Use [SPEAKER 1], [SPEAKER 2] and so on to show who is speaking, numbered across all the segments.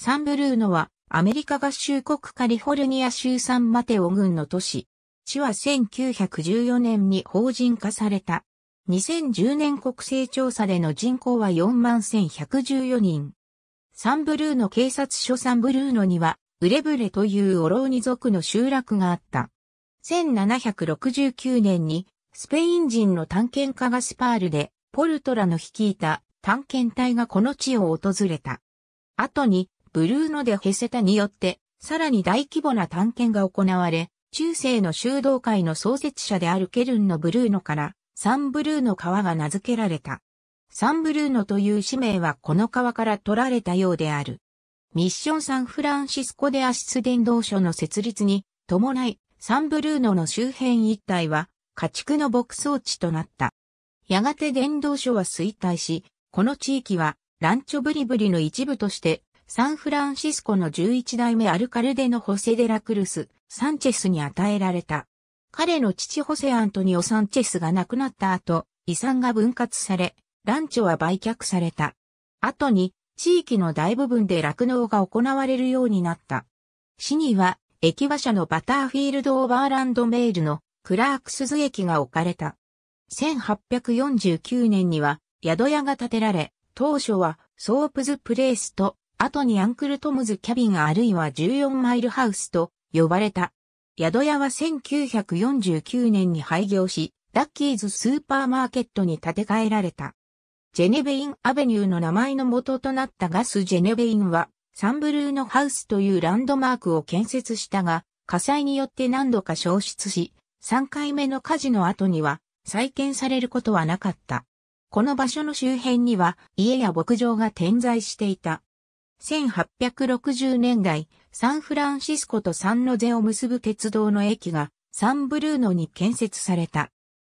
[SPEAKER 1] サンブルーノはアメリカ合衆国カリフォルニア州サンマテオ郡の都市。市は1914年に法人化された。2010年国勢調査での人口は41,114人。サンブルーノ警察署サンブルーノには、ウレブレというオローニ族の集落があった。1769年に、スペイン人の探検家がスパールで、ポルトラの率いた探検隊がこの地を訪れた。後に、ブルーノ・デ・ヘセタによって、さらに大規模な探検が行われ、中世の修道会の創設者であるケルンのブルーノから、サンブルーノ川が名付けられた。サンブルーノという使命はこの川から取られたようである。ミッションサンフランシスコでアシス伝道所の設立に伴い、サンブルーノの周辺一帯は家畜の牧草地となった。やがて伝道所は衰退し、この地域はランチョブリブリの一部としてサンフランシスコの11代目アルカルデのホセ・デラクルス、サンチェスに与えられた。彼の父ホセ・アントニオ・サンチェスが亡くなった後、遺産が分割され、ランチョは売却された。後に、地域の大部分で落農が行われるようになった。市には、駅馬車のバターフィールド・オーバーランド・メールのクラークスズ駅が置かれた。1849年には、宿屋が建てられ、当初はソープズ・プレイスと後にアンクルトムズキャビンあるいは14マイルハウスと呼ばれた。宿屋は1949年に廃業し、ラッキーズスーパーマーケットに建て替えられた。ジェネベインアベニューの名前の元となったガス・ジェネベインは、サンブルーノハウスというランドマークを建設したが、火災によって何度か消失し、3回目の火事の後には再建されることはなかった。この場所の周辺には家や牧場が点在していた。1860年代、サンフランシスコとサンノゼを結ぶ鉄道の駅がサンブルーノに建設された。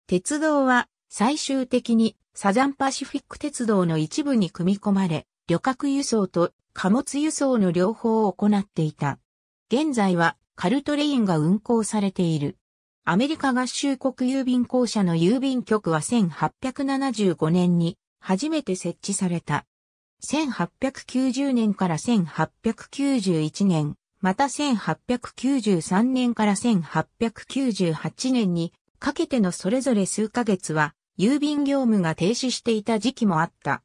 [SPEAKER 1] 鉄道は最終的にサザンパシフィック鉄道の一部に組み込まれ、旅客輸送と貨物輸送の両方を行っていた。現在はカルトレインが運行されている。アメリカ合衆国郵便公社の郵便局は1875年に初めて設置された。1890年から1891年、また1893年から1898年にかけてのそれぞれ数ヶ月は郵便業務が停止していた時期もあった。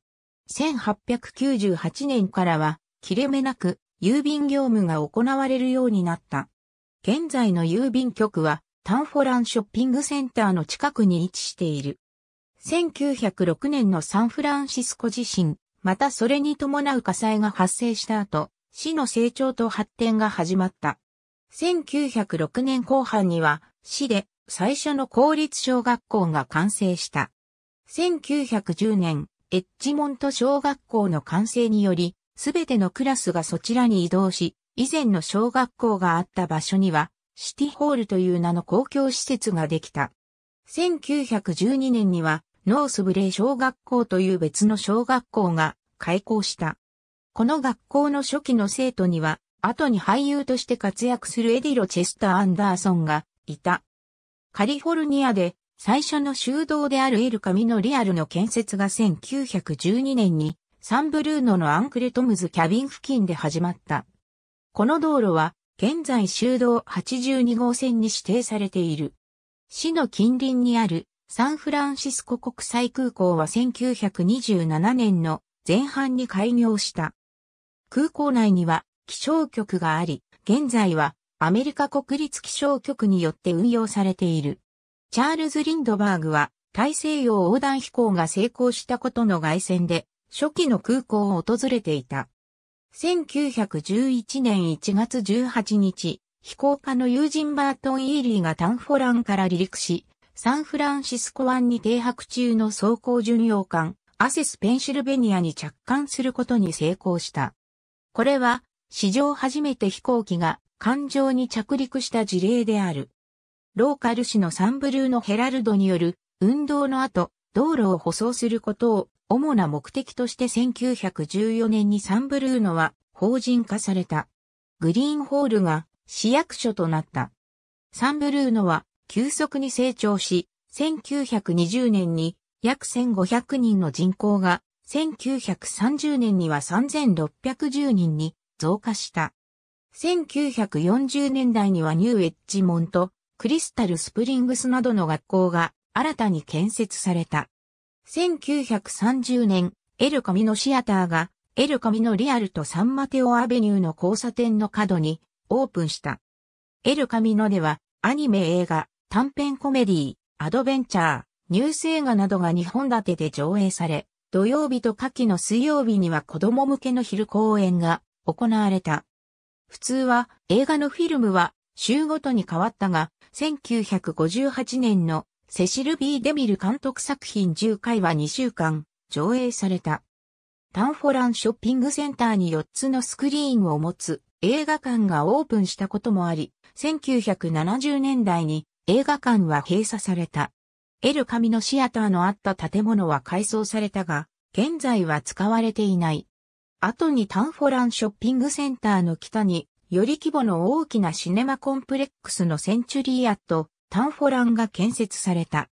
[SPEAKER 1] 1898年からは切れ目なく郵便業務が行われるようになった。現在の郵便局はタンフォランショッピングセンターの近くに位置している。1906年のサンフランシスコ地震、またそれに伴う火災が発生した後、市の成長と発展が始まった。1906年後半には、市で最初の公立小学校が完成した。1910年、エッジモント小学校の完成により、すべてのクラスがそちらに移動し、以前の小学校があった場所には、シティホールという名の公共施設ができた。1912年には、ノースブレイ小学校という別の小学校が開校した。この学校の初期の生徒には、後に俳優として活躍するエディロ・チェスター・アンダーソンがいた。カリフォルニアで最初の修道であるエルカミのリアルの建設が1912年にサンブルーノのアンクレトムズキャビン付近で始まった。この道路は現在修道82号線に指定されている。市の近隣にあるサンフランシスコ国際空港は1927年の前半に開業した。空港内には気象局があり、現在はアメリカ国立気象局によって運用されている。チャールズ・リンドバーグは大西洋横断飛行が成功したことの外線で初期の空港を訪れていた。1911年1月18日、飛行家の友人バートン・イーリーがタンフォランから離陸し、サンフランシスコ湾に停泊中の装甲巡洋艦、アセスペンシルベニアに着艦することに成功した。これは、史上初めて飛行機が艦上に着陸した事例である。ローカル市のサンブルーのヘラルドによる運動の後、道路を舗装することを主な目的として1914年にサンブルーノは法人化された。グリーンホールが市役所となった。サンブルーノは急速に成長し、1920年に約1500人の人口が、1930年には3610人に増加した。1940年代にはニューエッジモント、クリスタルスプリングスなどの学校が新たに建設された。1930年、エルカミノシアターが、エルカミノリアルとサンマテオアベニューの交差点の角にオープンした。エルカミノではアニメ映画、短編コメディ、アドベンチャー、ニュース映画などが2本立てで上映され、土曜日と夏季の水曜日には子供向けの昼公演が行われた。普通は映画のフィルムは週ごとに変わったが、1958年のセシル・ビー・デビル監督作品10回は2週間上映された。タンフォランショッピングセンターに4つのスクリーンを持つ映画館がオープンしたこともあり、1970年代に映画館は閉鎖された。エルカミのシアターのあった建物は改装されたが、現在は使われていない。後にタンフォランショッピングセンターの北に、より規模の大きなシネマコンプレックスのセンチュリーアット、タンフォランが建設された。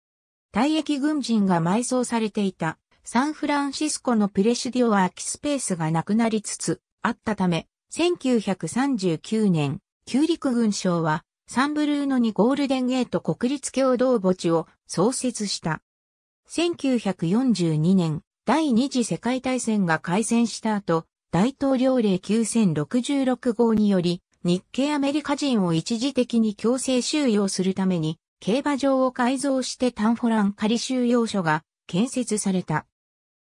[SPEAKER 1] 退役軍人が埋葬されていた、サンフランシスコのプレシディオは空きスペースがなくなりつつあったため、1939年、旧陸軍省はサンブルーノにゴールデンゲート国立共同墓地を創設した。1942年、第二次世界大戦が開戦した後、大統領令9066号により、日系アメリカ人を一時的に強制収容するために、競馬場を改造してタンフォラン仮収容所が建設された。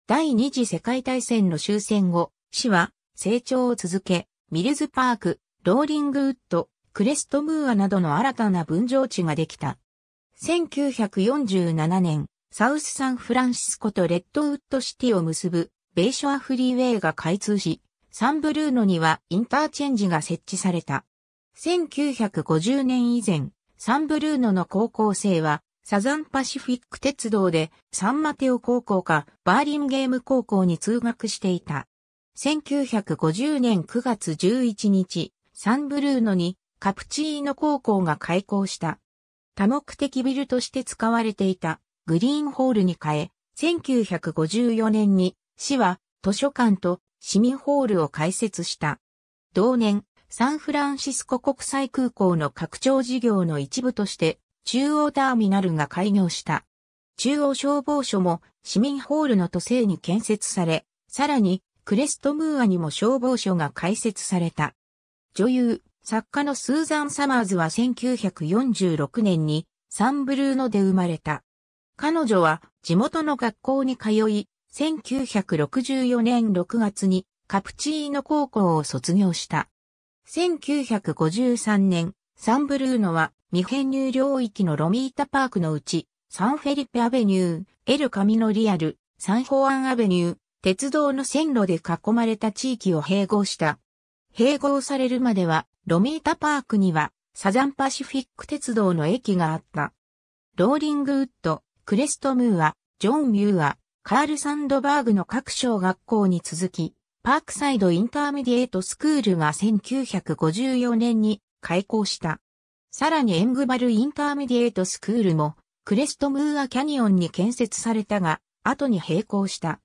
[SPEAKER 1] 第二次世界大戦の終戦後、市は成長を続け、ミルズパーク、ローリングウッド、クレストムーアなどの新たな分譲地ができた。1947年、サウスサンフランシスコとレッドウッドシティを結ぶベイショアフリーウェイが開通し、サンブルーノにはインターチェンジが設置された。1950年以前、サンブルーノの高校生は、サザンパシフィック鉄道でサンマテオ高校かバーリンゲーム高校に通学していた。1950年9月11日、サンブルーノにカプチーノ高校が開校した。多目的ビルとして使われていたグリーンホールに変え、1954年に市は図書館と市民ホールを開設した。同年、サンフランシスコ国際空港の拡張事業の一部として中央ターミナルが開業した。中央消防署も市民ホールの都政に建設され、さらにクレストムーアにも消防署が開設された。女優、作家のスーザン・サマーズは1946年にサンブルーノで生まれた。彼女は地元の学校に通い、1964年6月にカプチーノ高校を卒業した。1953年、サンブルーノは未編入領域のロミータパークのうち、サンフェリペアベニュー、エルカミノリアル、サンホアンアベニュー、鉄道の線路で囲まれた地域を併合した。併合されるまではロミータパークにはサザンパシフィック鉄道の駅があった。ローリングウッド、クレストムーア、ジョン・ミューア、カール・サンドバーグの各小学校に続き、パークサイド・インターメディエート・スクールが1954年に開校した。さらにエングバル・インターメディエート・スクールも、クレストムーア・キャニオンに建設されたが、後に並行した。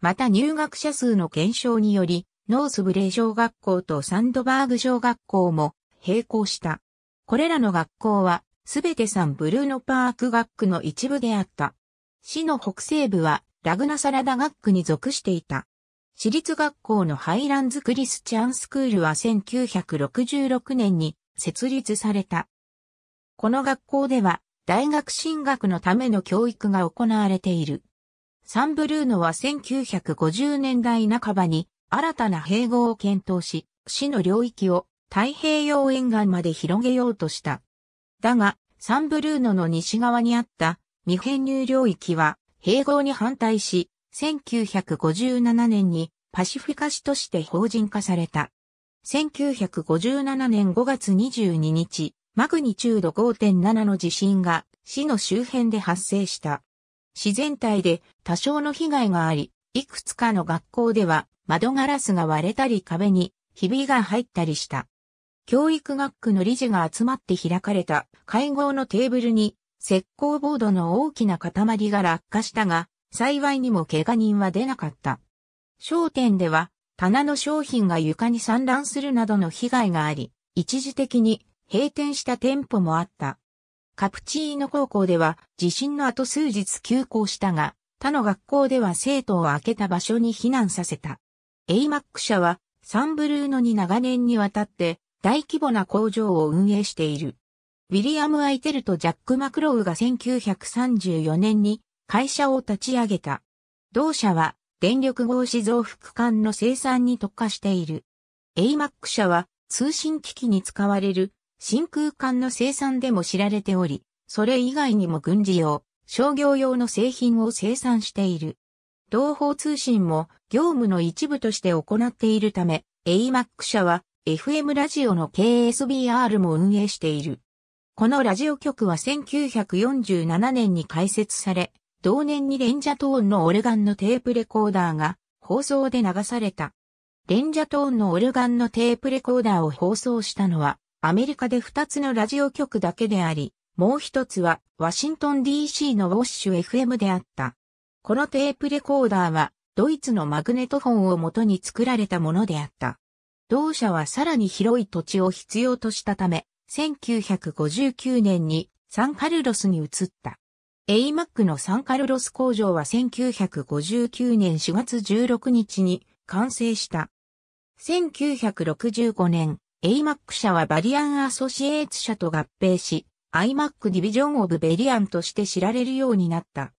[SPEAKER 1] また入学者数の減少により、ノースブレイ小学校とサンドバーグ小学校も並行した。これらの学校は、すべてサンブルーノパーク学区の一部であった。市の北西部は、ラグナサラダ学区に属していた。私立学校のハイランズクリスチャンスクールは1966年に設立された。この学校では大学進学のための教育が行われている。サンブルーノは1950年代半ばに新たな併合を検討し、市の領域を太平洋沿岸まで広げようとした。だが、サンブルーノの西側にあった未編入領域は併合に反対し、1957年にパシフィカ市として法人化された。1957年5月22日、マグニチュード5.7の地震が市の周辺で発生した。市全体で多少の被害があり、いくつかの学校では窓ガラスが割れたり壁にひびが入ったりした。教育学区の理事が集まって開かれた会合のテーブルに石膏ボードの大きな塊が落下したが、幸いにも怪我人は出なかった。商店では棚の商品が床に散乱するなどの被害があり、一時的に閉店した店舗もあった。カプチーノ高校では地震の後数日休校したが、他の学校では生徒を開けた場所に避難させた。AMAC 社はサンブルーノに長年にわたって大規模な工場を運営している。ウィリアム・アイテルとジャック・マクロウが1934年に会社を立ち上げた。同社は電力合子増幅管の生産に特化している。AMAC 社は通信機器に使われる真空管の生産でも知られており、それ以外にも軍事用、商業用の製品を生産している。同法通信も業務の一部として行っているため、AMAC 社は FM ラジオの KSBR も運営している。このラジオ局は1947年に開設され、同年にレンジャトーンのオルガンのテープレコーダーが放送で流された。レンジャトーンのオルガンのテープレコーダーを放送したのは、アメリカで2つのラジオ局だけであり、もう一つはワシントン DC のウォッシュ FM であった。このテープレコーダーは、ドイツのマグネトフォンを元に作られたものであった。同社はさらに広い土地を必要としたため、1959年にサンカルロスに移った。エイマックのサンカルロス工場は1959年4月16日に完成した。1965年、エイマック社はバリアンアソシエーツ社と合併し、iMac ディビジョンオブベリアンとして知られるようになった。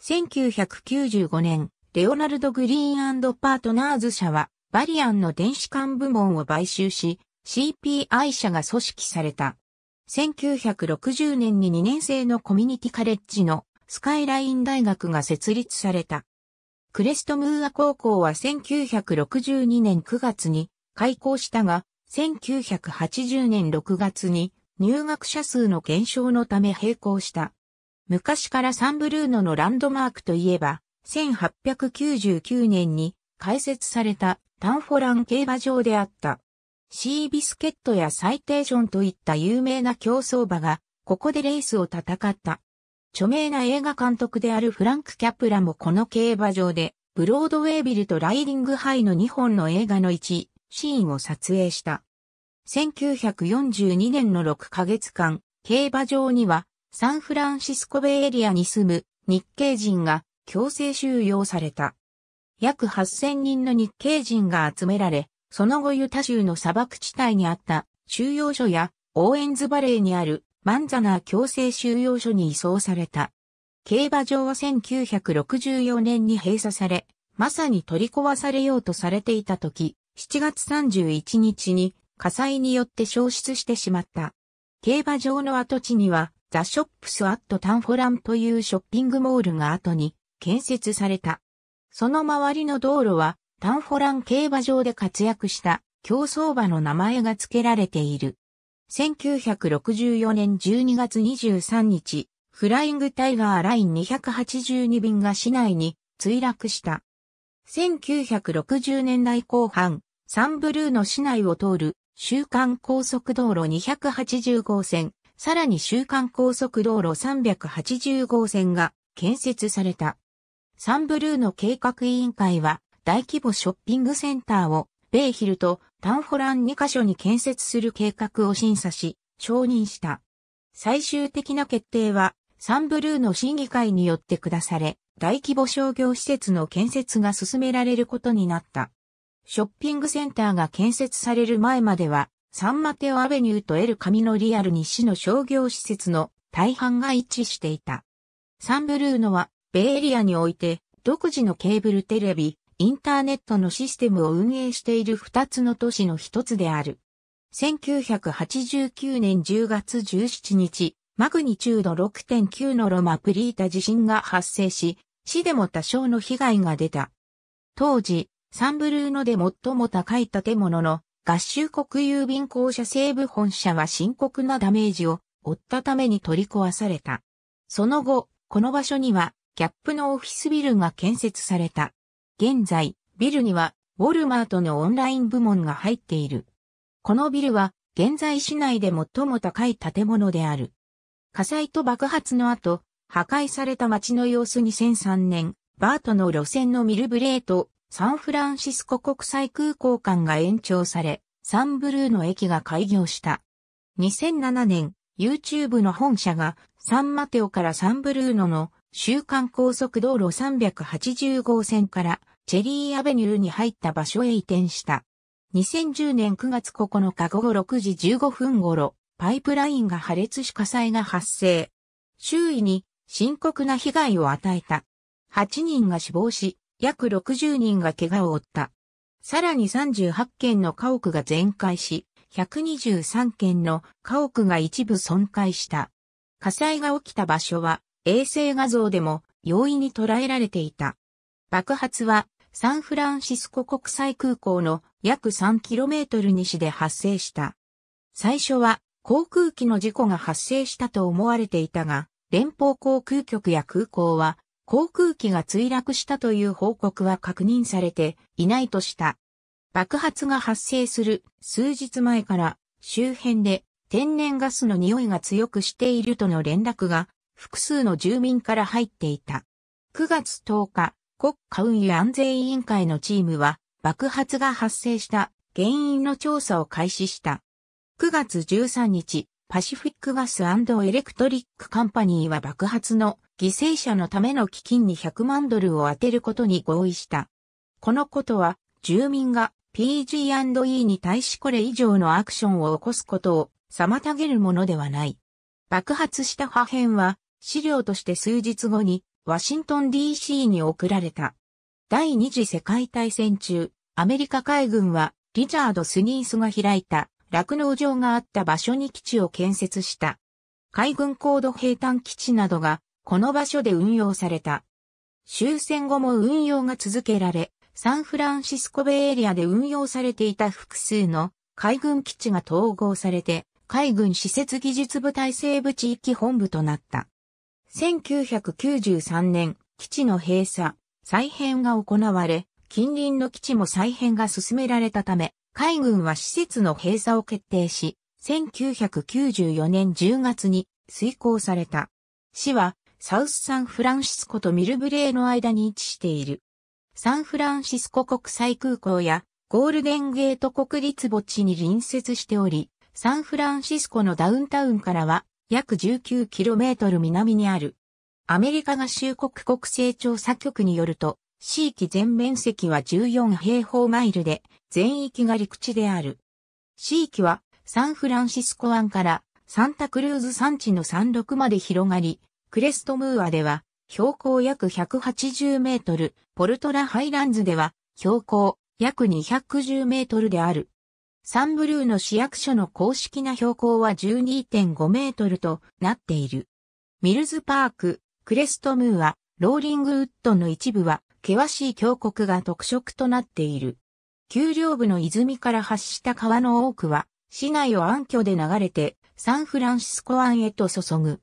[SPEAKER 1] 1995年、レオナルド・グリーンパートナーズ社は、バリアンの電子管部門を買収し、CPI 社が組織された。1960年に2年生のコミュニティカレッジのスカイライン大学が設立された。クレストムーア高校は1962年9月に開校したが、1980年6月に入学者数の減少のため閉校した。昔からサンブルーノのランドマークといえば、1899年に開設されたタンフォラン競馬場であった。シービスケットやサイテーションといった有名な競争馬が、ここでレースを戦った。著名な映画監督であるフランク・キャプラもこの競馬場で、ブロードウェイビルとライディングハイの2本の映画の1、シーンを撮影した。1942年の6ヶ月間、競馬場にはサンフランシスコベイエリアに住む日系人が強制収容された。約8000人の日系人が集められ、その後ユタ州の砂漠地帯にあった収容所やオーエンズバレーにあるマンザナー強制収容所に移送された。競馬場は1964年に閉鎖され、まさに取り壊されようとされていた時、7月31日に火災によって消失してしまった。競馬場の跡地にはザ・ショップス・アット・タンフォランというショッピングモールが後に建設された。その周りの道路はタンフォラン競馬場で活躍した競走馬の名前が付けられている。1964年12月23日、フライングタイガーライン282便が市内に墜落した。1960年代後半、サンブルーの市内を通る週間高速道路2 8 5号線さらに週間高速道路380号線が建設された。サンブルーの計画委員会は大規模ショッピングセンターをベイヒルとタンフォラン2カ所に建設する計画を審査し、承認した。最終的な決定はサンブルーの審議会によって下され、大規模商業施設の建設が進められることになった。ショッピングセンターが建設される前までは、サンマテオアベニューとエルカミノリアルに市の商業施設の大半が一致していた。サンブルーノは、ベイエリアにおいて、独自のケーブルテレビ、インターネットのシステムを運営している二つの都市の一つである。1989年10月17日、マグニチュード6.9のロマプリータ地震が発生し、市でも多少の被害が出た。当時、サンブルーノで最も高い建物の合衆国郵便公社西部本社は深刻なダメージを負ったために取り壊された。その後、この場所には、キャップのオフィスビルが建設された。現在、ビルには、ウォルマートのオンライン部門が入っている。このビルは、現在市内で最も高い建物である。火災と爆発の後、破壊された街の様子2003年、バートの路線のミルブレートサンフランシスコ国際空港間が延長され、サンブルーの駅が開業した。2007年、YouTube の本社がサンマテオからサンブルーノの週間高速道路380号線からチェリーアベニューに入った場所へ移転した。2010年9月9日午後6時15分頃、パイプラインが破裂し火災が発生。周囲に深刻な被害を与えた。8人が死亡し、約60人が怪我を負った。さらに38件の家屋が全壊し、123件の家屋が一部損壊した。火災が起きた場所は衛星画像でも容易に捉えられていた。爆発はサンフランシスコ国際空港の約 3km 西で発生した。最初は航空機の事故が発生したと思われていたが、連邦航空局や空港は航空機が墜落したという報告は確認されていないとした。爆発が発生する数日前から周辺で天然ガスの匂いが強くしているとの連絡が複数の住民から入っていた。9月10日、国家運輸安全委員会のチームは爆発が発生した原因の調査を開始した。9月13日、パシフィックガスエレクトリックカンパニーは爆発の犠牲者のための基金に100万ドルを当てることに合意した。このことは、住民が PG&E に対しこれ以上のアクションを起こすことを妨げるものではない。爆発した破片は、資料として数日後に、ワシントン DC に送られた。第二次世界大戦中、アメリカ海軍は、リチャード・スニースが開いた、酪農場があった場所に基地を建設した。海軍高度兵坦基地などがこの場所で運用された。終戦後も運用が続けられ、サンフランシスコベイエリアで運用されていた複数の海軍基地が統合されて、海軍施設技術部隊西部地域本部となった。1993年、基地の閉鎖、再編が行われ、近隣の基地も再編が進められたため、海軍は施設の閉鎖を決定し、1994年10月に遂行された。市はサウスサンフランシスコとミルブレーの間に位置している。サンフランシスコ国際空港やゴールデンゲート国立墓地に隣接しており、サンフランシスコのダウンタウンからは約 19km 南にある。アメリカ合衆国国勢調査局によると、地域全面積は14平方マイルで、全域が陸地である。地域はサンフランシスコ湾からサンタクルーズ山地の山麓まで広がり、クレストムーアでは、標高約180メートル、ポルトラハイランズでは、標高約210メートルである。サンブルーの市役所の公式な標高は12.5メートルとなっている。ミルズパーク、クレストムーア、ローリングウッドの一部は、険しい峡谷が特色となっている。丘陵部の泉から発した川の多くは、市内を暗渠で流れて、サンフランシスコ湾へと注ぐ。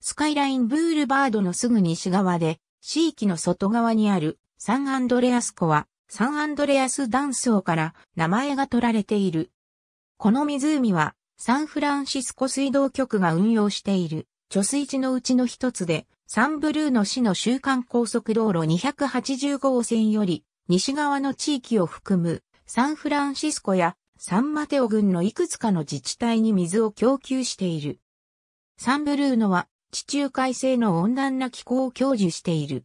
[SPEAKER 1] スカイラインブールバードのすぐ西側で、地域の外側にあるサンアンドレアス湖は、サンアンドレアス断層から名前が取られている。この湖は、サンフランシスコ水道局が運用している、貯水池のうちの一つで、サンブルーの市の週間高速道路285号線より、西側の地域を含む、サンフランシスコやサンマテオ郡のいくつかの自治体に水を供給している。サンブルーノは地中海性の温暖な気候を享受している。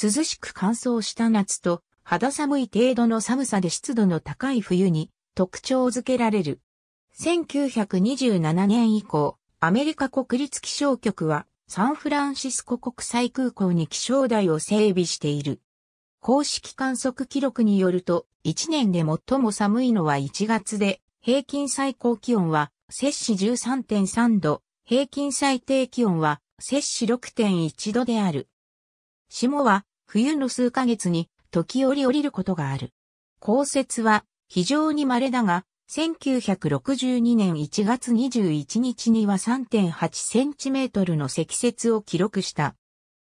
[SPEAKER 1] 涼しく乾燥した夏と肌寒い程度の寒さで湿度の高い冬に特徴づけられる。1927年以降、アメリカ国立気象局はサンフランシスコ国際空港に気象台を整備している。公式観測記録によると、1年で最も寒いのは1月で、平均最高気温は摂氏13.3度、平均最低気温は摂氏6.1度である。霜は冬の数ヶ月に時折降りることがある。降雪は非常に稀だが、1962年1月21日には3.8センチメートルの積雪を記録した。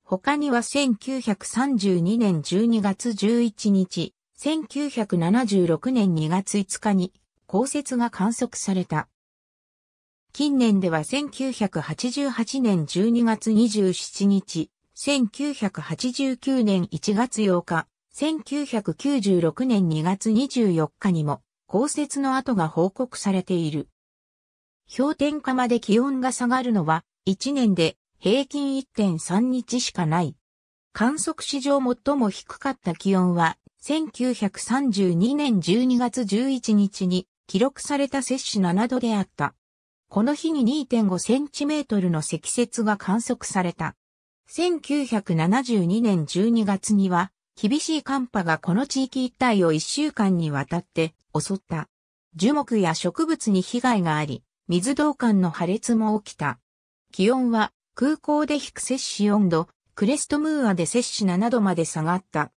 [SPEAKER 1] 他には1932年12月11日、1976年2月5日に降雪が観測された。近年では1988年12月27日、1989年1月8日、1996年2月24日にも、降雪の跡が報告されている。氷点下まで気温が下がるのは、1年で平均1.3日しかない。観測史上最も低かった気温は、1932年12月11日に記録された摂氏7度であった。この日に2.5センチメートルの積雪が観測された。1972年12月には、厳しい寒波がこの地域一帯を1週間にわたって襲った。樹木や植物に被害があり、水道管の破裂も起きた。気温は空港で低摂氏4度、クレストムーアで摂氏7度まで下がった。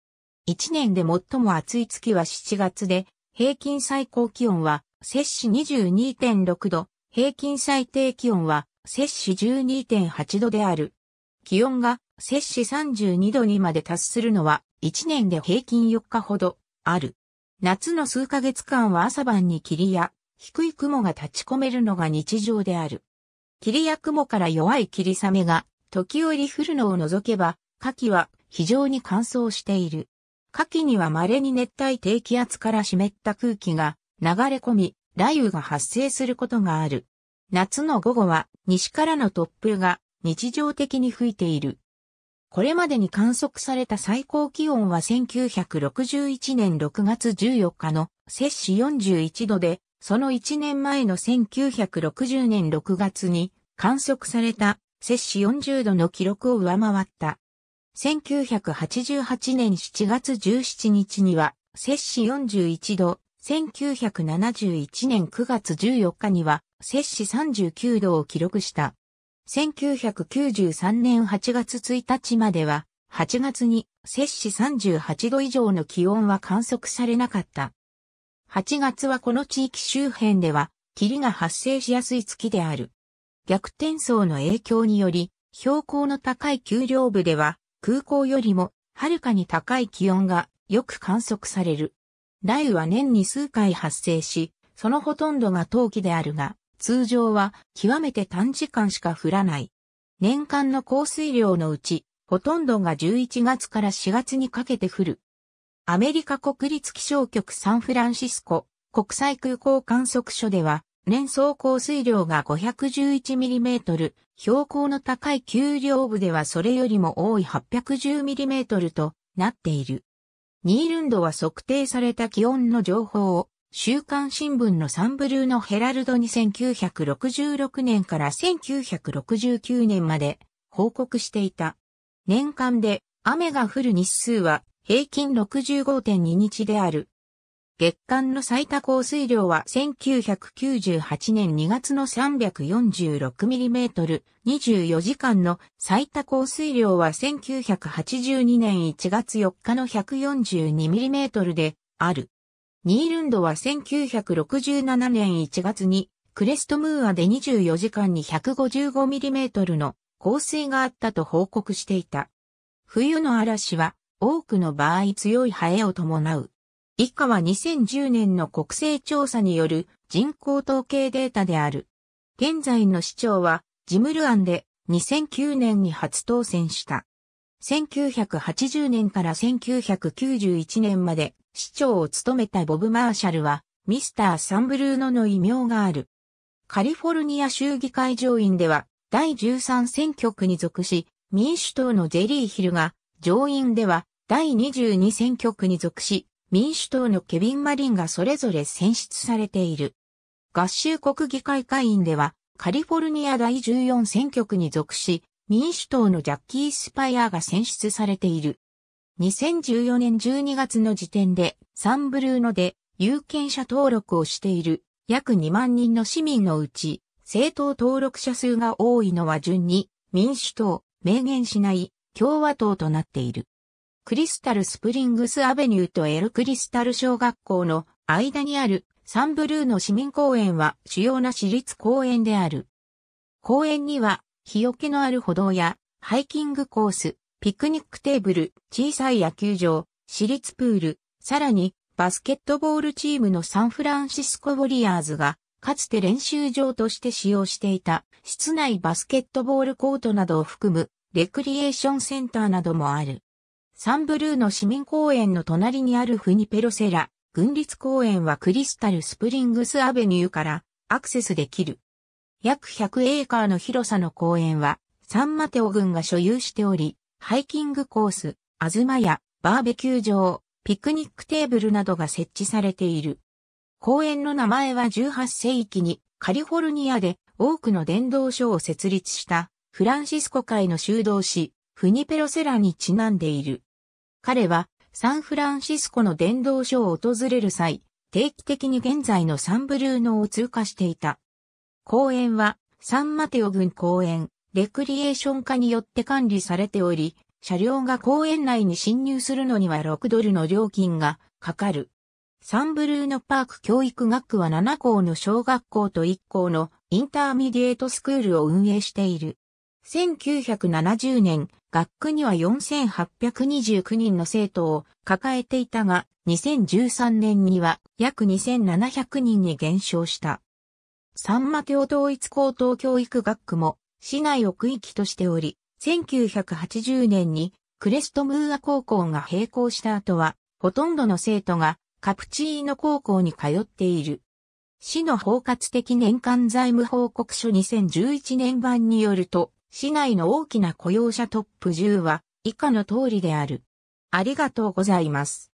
[SPEAKER 1] 1年で最も暑い月は7月で、平均最高気温は摂氏22.6度、平均最低気温は摂氏12.8度である。気温が摂氏32度にまで達するのは1年で平均4日ほどある。夏の数ヶ月間は朝晩に霧や低い雲が立ち込めるのが日常である。霧や雲から弱い霧雨が時折降るのを除けば、夏季は非常に乾燥している。夏季には稀に熱帯低気圧から湿った空気が流れ込み、雷雨が発生することがある。夏の午後は西からの突風が日常的に吹いている。これまでに観測された最高気温は1961年6月14日の摂氏41度で、その1年前の1960年6月に観測された摂氏40度の記録を上回った。1988年7月17日には摂氏41度、1971年9月14日には、摂氏39度を記録した。1993年8月1日までは、8月に摂氏38度以上の気温は観測されなかった。8月はこの地域周辺では、霧が発生しやすい月である。逆転層の影響により、標高の高い丘陵部では、空港よりも、はるかに高い気温がよく観測される。雷雨は年に数回発生し、そのほとんどが冬季であるが、通常は極めて短時間しか降らない。年間の降水量のうち、ほとんどが11月から4月にかけて降る。アメリカ国立気象局サンフランシスコ国際空港観測所では、年総降水量が5 1 1トル、標高の高い丘陵部ではそれよりも多い8 1 0トルとなっている。ニールンドは測定された気温の情報を、週刊新聞のサンブルーのヘラルドに1966年から1969年まで報告していた。年間で雨が降る日数は平均65.2日である。月間の最多降水量は1998年2月の 346mm、24時間の最多降水量は1982年1月4日の 142mm である。ニールンドは1967年1月にクレストムーアで24時間に 155mm の降水があったと報告していた。冬の嵐は多くの場合強いハエを伴う。以下は2010年の国勢調査による人口統計データである。現在の市長はジムルアンで2009年に初当選した。1980年から1991年まで市長を務めたボブ・マーシャルはミスター・サンブルーノの異名がある。カリフォルニア州議会上院では第13選挙区に属し民主党のジェリー・ヒルが上院では第22選挙区に属し民主党のケビン・マリンがそれぞれ選出されている。合衆国議会会員では、カリフォルニア第14選挙区に属し、民主党のジャッキー・スパイアーが選出されている。2014年12月の時点で、サンブルーノで有権者登録をしている約2万人の市民のうち、政党登録者数が多いのは順に民主党、明言しない共和党となっている。クリスタルスプリングスアベニューとエルクリスタル小学校の間にあるサンブルーの市民公園は主要な私立公園である。公園には日よけのある歩道やハイキングコース、ピクニックテーブル、小さい野球場、私立プール、さらにバスケットボールチームのサンフランシスコウォリアーズがかつて練習場として使用していた室内バスケットボールコートなどを含むレクリエーションセンターなどもある。サンブルーの市民公園の隣にあるフニペロセラ、軍立公園はクリスタルスプリングスアベニューからアクセスできる。約100エーカーの広さの公園は、サンマテオ軍が所有しており、ハイキングコース、あずまや、バーベキュー場、ピクニックテーブルなどが設置されている。公園の名前は18世紀にカリフォルニアで多くの伝道書を設立したフランシスコ会の修道士フニペロセラにちなんでいる。彼はサンフランシスコの伝道所を訪れる際、定期的に現在のサンブルーノを通過していた。公園はサンマテオ郡公園、レクリエーション課によって管理されており、車両が公園内に侵入するのには6ドルの料金がかかる。サンブルーノパーク教育学区は7校の小学校と1校のインターミディエートスクールを運営している。1970年、学区には4829人の生徒を抱えていたが、2013年には約2700人に減少した。サンマテオ統一高等教育学区も市内を区域としており、1980年にクレストムーア高校が閉校した後は、ほとんどの生徒がカプチーノ高校に通っている。市の包括的年間財務報告書2011年版によると、市内の大きな雇用者トップ10は以下の通りである。ありがとうございます。